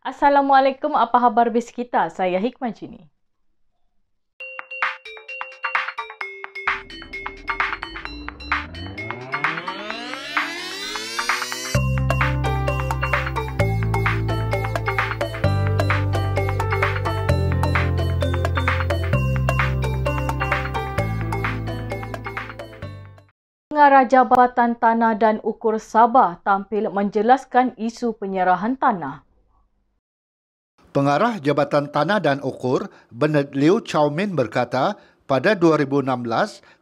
Assalamualaikum, apa khabar bis kita? Saya Hikmah Jini. Pengarah Jabatan Tanah dan Ukur Sabah tampil menjelaskan isu penyerahan tanah. Pengarah Jabatan Tanah dan Ukur, Bernard Liu Chow Min berkata, pada 2016,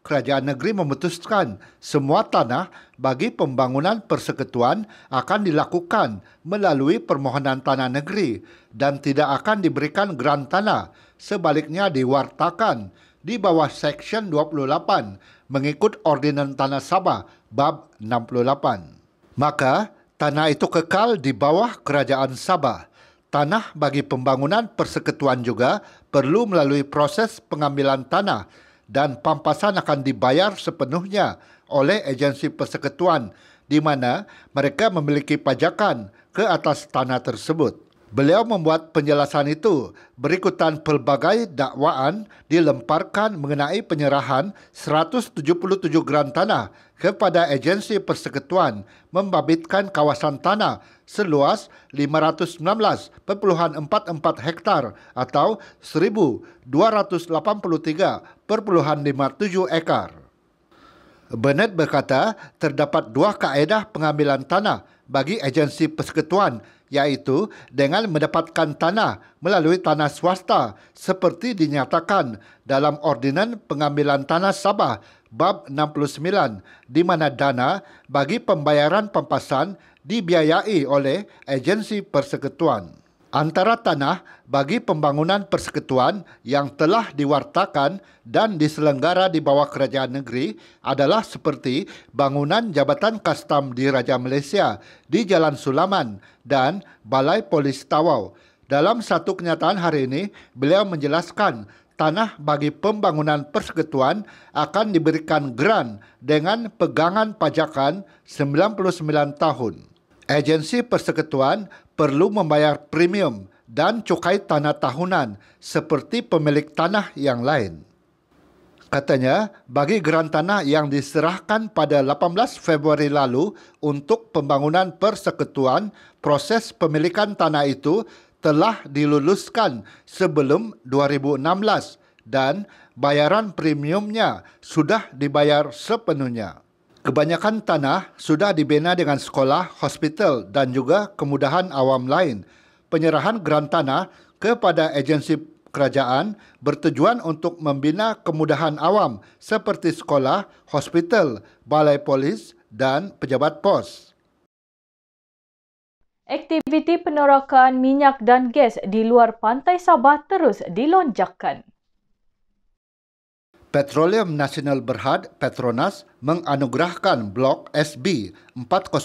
kerajaan negeri memutuskan semua tanah bagi pembangunan persekutuan akan dilakukan melalui permohonan tanah negeri dan tidak akan diberikan geran tanah. Sebaliknya diwartakan di bawah Seksyen 28 mengikut Ordinan Tanah Sabah Bab 68. Maka, tanah itu kekal di bawah Kerajaan Sabah. Tanah bagi pembangunan persekutuan juga perlu melalui proses pengambilan tanah dan pampasan akan dibayar sepenuhnya oleh agensi persekutuan di mana mereka memiliki pajakan ke atas tanah tersebut. Beliau membuat penjelasan itu berikutan pelbagai dakwaan dilemparkan mengenai penyerahan 177 gram tanah kepada agensi persekutuan membabitkan kawasan tanah seluas 516.44 hektar atau 1283.57 ekar. Bennett berkata terdapat dua kaedah pengambilan tanah bagi agensi persekutuan iaitu dengan mendapatkan tanah melalui tanah swasta seperti dinyatakan dalam Ordinan Pengambilan Tanah Sabah Bab 69 di mana dana bagi pembayaran pampasan dibiayai oleh agensi persekutuan antara tanah bagi pembangunan persekutuan yang telah diwartakan dan diselenggara di bawah kerajaan negeri adalah seperti bangunan Jabatan Kastam di Raja Malaysia di Jalan Sulaman dan Balai Polis Tawau. Dalam satu kenyataan hari ini, beliau menjelaskan tanah bagi pembangunan persekutuan akan diberikan grant dengan pegangan pajakan 99 tahun. Agensi persekutuan perlu membayar premium dan cukai tanah tahunan seperti pemilik tanah yang lain. Katanya, bagi geran tanah yang diserahkan pada 18 Februari lalu untuk pembangunan persekutuan, proses pemilikan tanah itu telah diluluskan sebelum 2016 dan bayaran premiumnya sudah dibayar sepenuhnya. Kebanyakan tanah sudah dibina dengan sekolah, hospital dan juga kemudahan awam lain. Penyerahan geran tanah kepada agensi kerajaan bertujuan untuk membina kemudahan awam seperti sekolah, hospital, balai polis dan pejabat pos. Aktiviti penerokaan minyak dan gas di luar pantai Sabah terus dilonjakkan. Petroleum Nasional Berhad Petronas menganugerahkan blok SB 405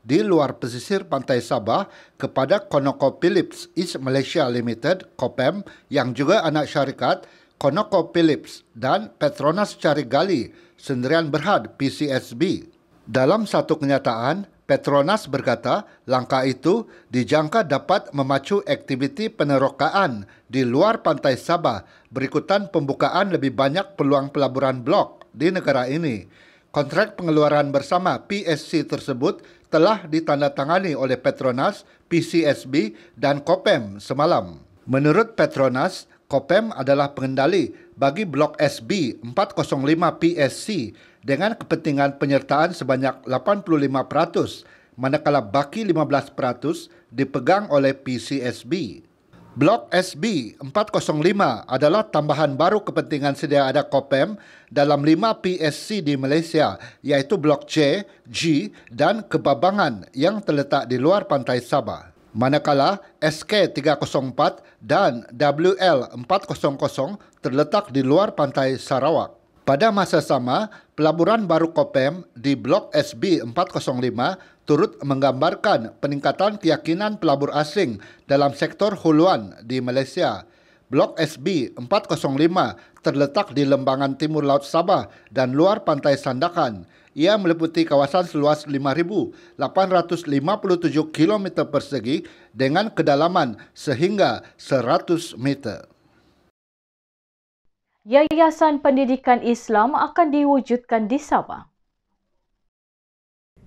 di luar pesisir pantai Sabah kepada ConocoPhillips East Malaysia Limited (KOPEM) yang juga anak syarikat ConocoPhillips dan Petronas Cari Gali Sendirian Berhad (PCSB). Dalam satu kenyataan, Petronas berkata langkah itu dijangka dapat memacu aktiviti penerokaan di luar pantai Sabah berikutan pembukaan lebih banyak peluang pelaburan blok di negara ini. Kontrak pengeluaran bersama PSC tersebut telah ditandatangani oleh Petronas, PCSB dan Kopem semalam. Menurut Petronas, Kopem adalah pengendali bagi Blok SB 405 PSC dengan kepentingan penyertaan sebanyak 85% manakala baki 15% dipegang oleh PCSB. Blok SB 405 adalah tambahan baru kepentingan sedia ada Kopem dalam 5 PSC di Malaysia iaitu Blok C, G dan Kebabangan yang terletak di luar pantai Sabah. Manakala SK304 dan WL400 terletak di luar pantai Sarawak. Pada masa sama, pelaburan baru Kopem di Blok SB405 turut menggambarkan peningkatan keyakinan pelabur asing dalam sektor huluan di Malaysia. Blok SB405 terletak di lembangan timur Laut Sabah dan luar pantai Sandakan – ia meliputi kawasan seluas 5,857 km persegi dengan kedalaman sehingga 100 meter. Yayasan Pendidikan Islam akan diwujudkan di Sabah.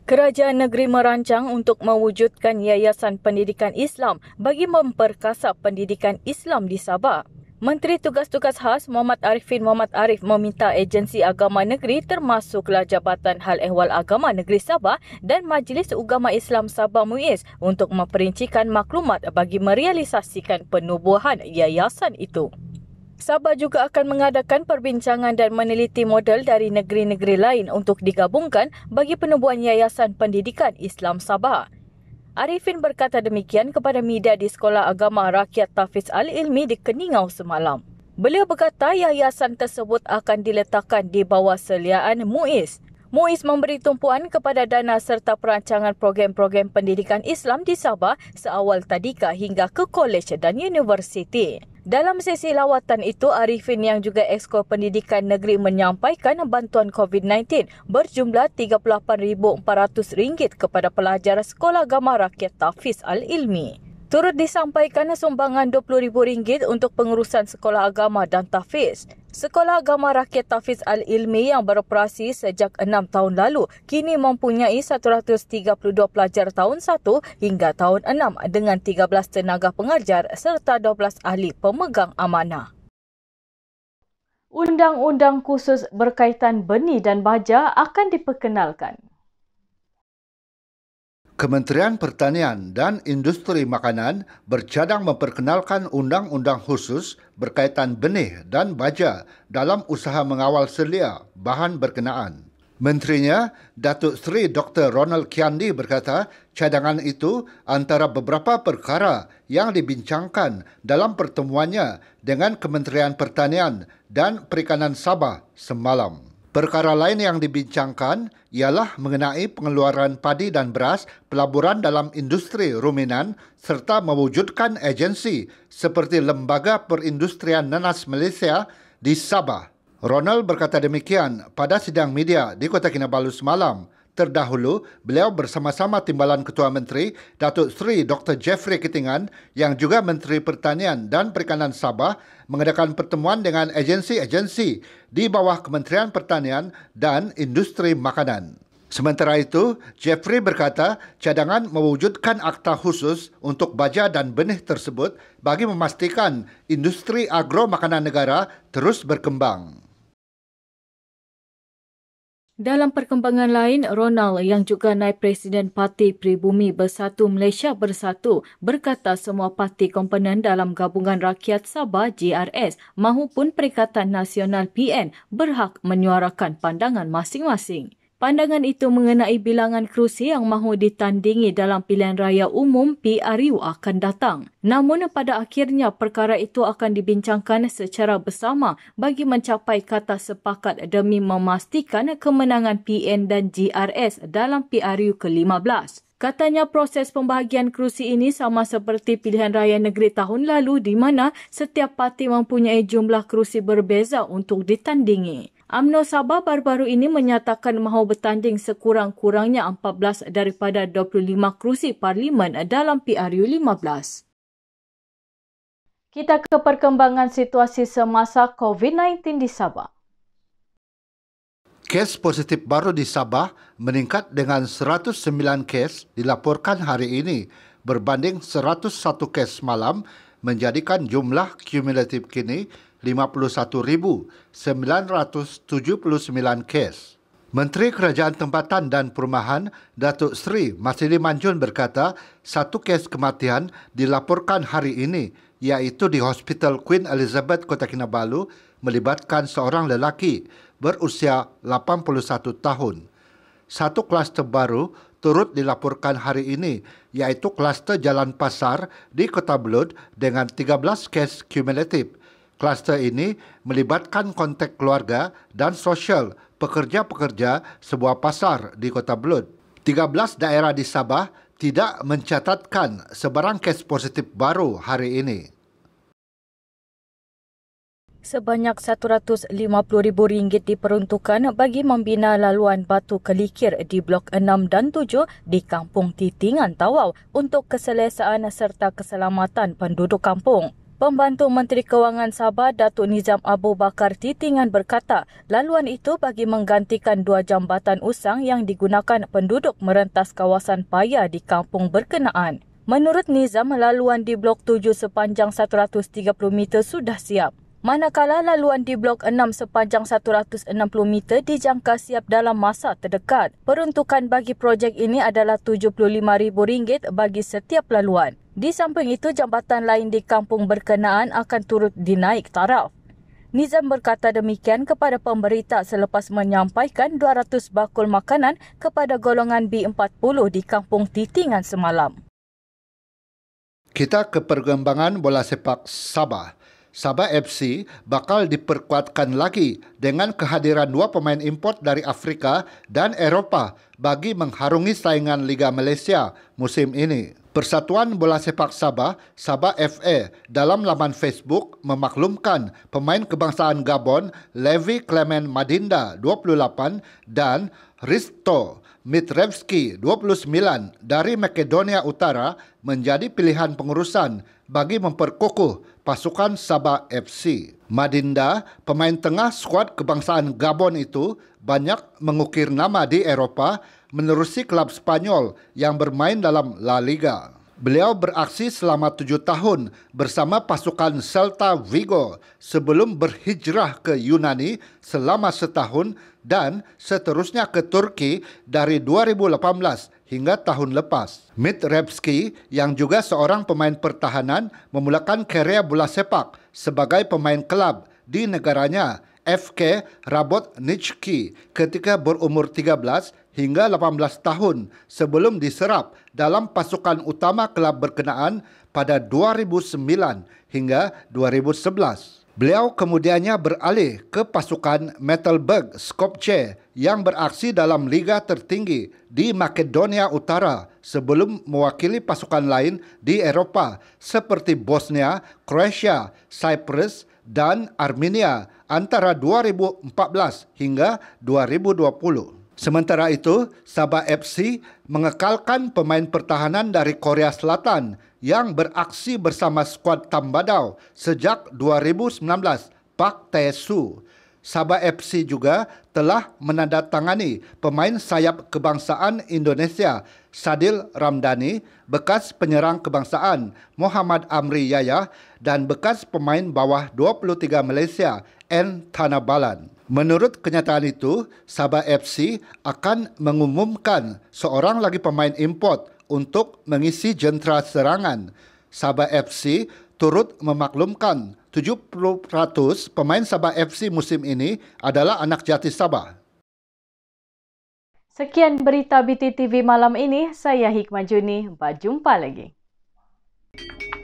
Kerajaan negeri merancang untuk mewujudkan Yayasan Pendidikan Islam bagi memperkasa pendidikan Islam di Sabah. Menteri Tugas-Tugas Khas Muhammad Arifin Muhammad Arif meminta agensi agama negeri termasuklah Jabatan Hal Ehwal Agama Negeri Sabah dan Majlis Ugama Islam Sabah Muiz untuk memperincikan maklumat bagi merealisasikan penubuhan yayasan itu. Sabah juga akan mengadakan perbincangan dan meneliti model dari negeri-negeri lain untuk digabungkan bagi penubuhan Yayasan Pendidikan Islam Sabah. Arifin berkata demikian kepada media di Sekolah Agama Rakyat Tafiz Al-Ilmi di Keningau semalam. Beliau berkata yayasan tersebut akan diletakkan di bawah seliaan MUIS. MUIS memberi tumpuan kepada dana serta perancangan program-program pendidikan Islam di Sabah seawal tadika hingga ke kolej dan universiti. Dalam sesi lawatan itu, Arifin yang juga Exco Pendidikan Negeri menyampaikan bantuan COVID-19 berjumlah RM38,400 kepada pelajar Sekolah Agama Rakyat Tafiz Al-Ilmi. Turut disampaikan sumbangan RM20,000 untuk pengurusan sekolah agama dan tafiz. Sekolah Agama Rakyat Tafiz Al-Ilmi yang beroperasi sejak enam tahun lalu kini mempunyai 132 pelajar tahun 1 hingga tahun 6 dengan 13 tenaga pengajar serta 12 ahli pemegang amanah. Undang-undang khusus berkaitan benih dan baja akan diperkenalkan. Kementerian Pertanian dan Industri Makanan bercadang memperkenalkan undang-undang khusus berkaitan benih dan baja dalam usaha mengawal selia bahan berkenaan. Menterinya, Datuk Seri Dr. Ronald Kiandi berkata, cadangan itu antara beberapa perkara yang dibincangkan dalam pertemuannya dengan Kementerian Pertanian dan Perikanan Sabah semalam. Perkara lain yang dibincangkan ialah mengenai pengeluaran padi dan beras, pelaburan dalam industri ruminan serta mewujudkan agensi seperti Lembaga Perindustrian Nanas Malaysia di Sabah. Ronald berkata demikian pada sidang media di Kota Kinabalu semalam. Terdahulu, beliau bersama-sama Timbalan Ketua Menteri Datuk Sri Dr. Jeffrey Kitingan yang juga Menteri Pertanian dan Perikanan Sabah mengadakan pertemuan dengan agensi-agensi di bawah Kementerian Pertanian dan Industri Makanan. Sementara itu, Jeffrey berkata cadangan mewujudkan akta khusus untuk baja dan benih tersebut bagi memastikan industri agro makanan negara terus berkembang. Dalam perkembangan lain, Ronald yang juga naib Presiden Parti Pribumi Bersatu Malaysia Bersatu berkata semua parti komponen dalam Gabungan Rakyat Sabah GRS maupun Perikatan Nasional PN berhak menyuarakan pandangan masing-masing. Pandangan itu mengenai bilangan kerusi yang mahu ditandingi dalam pilihan raya umum PRU akan datang. Namun pada akhirnya perkara itu akan dibincangkan secara bersama bagi mencapai kata sepakat demi memastikan kemenangan PN dan GRS dalam PRU ke-15. Katanya proses pembahagian kerusi ini sama seperti pilihan raya negeri tahun lalu di mana setiap parti mempunyai jumlah kerusi berbeza untuk ditandingi. UMNO Sabah baru-baru ini menyatakan mahu bertanding sekurang-kurangnya 14 daripada 25 kerusi parlimen dalam PRU 15. Kita ke perkembangan situasi semasa COVID-19 di Sabah. Kes positif baru di Sabah meningkat dengan 109 kes dilaporkan hari ini berbanding 101 kes malam menjadikan jumlah kumulatif kini 51,979 kes. Menteri Kerajaan Tempatan dan Perumahan Datuk Seri Masili Manjun berkata satu kes kematian dilaporkan hari ini iaitu di Hospital Queen Elizabeth Kota Kinabalu melibatkan seorang lelaki berusia 81 tahun. Satu kluster baru turut dilaporkan hari ini iaitu kluster Jalan Pasar di Kota Belud dengan 13 kes kumulatif Kluster ini melibatkan kontak keluarga dan sosial pekerja-pekerja sebuah pasar di Kota Belud. 13 daerah di Sabah tidak mencatatkan sebarang kes positif baru hari ini. Sebanyak RM150,000 diperuntukkan bagi membina laluan batu kelikir di Blok 6 dan 7 di Kampung Titingan Tawau untuk keselesaan serta keselamatan penduduk kampung. Pembantu Menteri Kewangan Sabah Datuk Nizam Abu Bakar Titingan berkata, laluan itu bagi menggantikan dua jambatan usang yang digunakan penduduk merentas kawasan paya di kampung berkenaan. Menurut Nizam, laluan di Blok 7 sepanjang 130 meter sudah siap. Manakala laluan di Blok 6 sepanjang 160 meter dijangka siap dalam masa terdekat. Peruntukan bagi projek ini adalah RM75,000 bagi setiap laluan. Di samping itu, jambatan lain di kampung berkenaan akan turut dinaik taraf. Nizam berkata demikian kepada pemberita selepas menyampaikan 200 bakul makanan kepada golongan B40 di kampung Titingan semalam. Kita ke perkembangan bola sepak Sabah. Sabah FC bakal diperkuatkan lagi dengan kehadiran dua pemain import dari Afrika dan Eropah bagi mengharungi saingan Liga Malaysia musim ini. Persatuan Bola Sepak Sabah, Sabah FA dalam laman Facebook memaklumkan pemain kebangsaan Gabon Levi Clement Madinda 28 dan Risto Mitrevski 29 dari Makedonia Utara menjadi pilihan pengurusan bagi memperkukuh pasukan Sabah FC. Madinda, pemain tengah skuad kebangsaan Gabon itu banyak mengukir nama di Eropah menerusi klub Spanyol yang bermain dalam La Liga. Beliau beraksi selama tujuh tahun bersama pasukan Celta Vigo sebelum berhijrah ke Yunani selama setahun dan seterusnya ke Turki dari 2018 hingga tahun lepas. Mit Repsky yang juga seorang pemain pertahanan memulakan karier bola sepak sebagai pemain kelab di negaranya FK Rabot Nitschki ketika berumur 13 hingga 18 tahun sebelum diserap dalam pasukan utama kelab berkenaan pada 2009 hingga 2011. Beliau kemudiannya beralih ke pasukan Metalberg Skopje yang beraksi dalam liga tertinggi di Makedonia Utara sebelum mewakili pasukan lain di Eropa seperti Bosnia, Kroasia, Cyprus dan Armenia antara 2014 hingga 2020. Sementara itu, Sabah FC mengekalkan pemain pertahanan dari Korea Selatan yang beraksi bersama skuad Tambadau sejak 2019, Pak Tae Tesu. Sabah FC juga telah menandatangani pemain sayap kebangsaan Indonesia Sadil Ramdani, bekas penyerang kebangsaan Muhammad Amri Yaya dan bekas pemain bawah 23 Malaysia N Tanabalan. Menurut kenyataan itu, Sabah FC akan mengumumkan seorang lagi pemain import untuk mengisi jentera serangan. Sabah FC turut memaklumkan 70% pemain Sabah FC musim ini adalah anak jati Sabah. Sekian berita BTTV malam ini, saya Hikmah Juni, berjumpa lagi. Thank you.